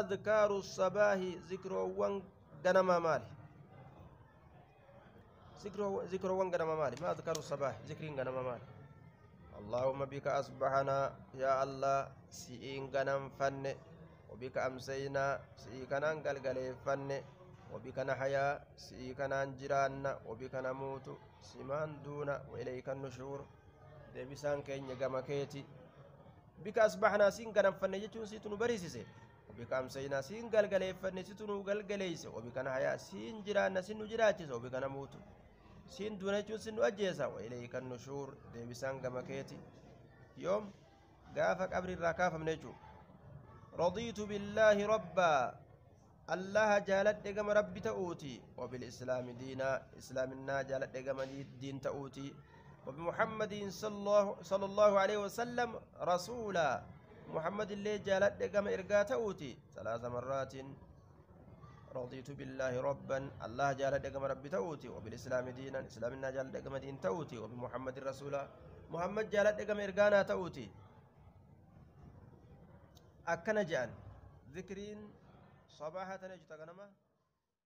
adkaru sabahi zikrowan ganama maali zikrowan ganama maali ma adkaru sabahi zikrin ganama maali allahuma bika asbahana ya allah si in ganan fanne o bika amsayna si ikanan galgale fanne o bika na haya si ikanan jiranna o bika na mutu siman duna wa ilayka nushur debisan kenya gama keti bika asbahna sin ganan fanne jechun situnu barisise سينا سين قال قال يس وبكنا حياة سين جيراننا سنو جيراتيس وبكنا موتو سين دونيتون سينو أجيسا وإليك النشور ديبسان قمكيتي يوم قافك أبري الركافة من يجو رضيت بالله ربا الله جالت دقم ربي تأوتي وبالإسلام دينا النا جالت دقم دين تأوتي وبمحمد صلى الله عليه وسلم رسولا محمد اللي جالت قام إرقاتا أوتي ثلاث مرات رضيت بالله ربا الله جالت قام ربي تأوتي وبالإسلام دينا إسلامنا جالت قام دين تأوتي وبمحمد رسولا محمد جالت قام إرقانا تأوتي أكنا جان ذكرين صباحة نجتغنمه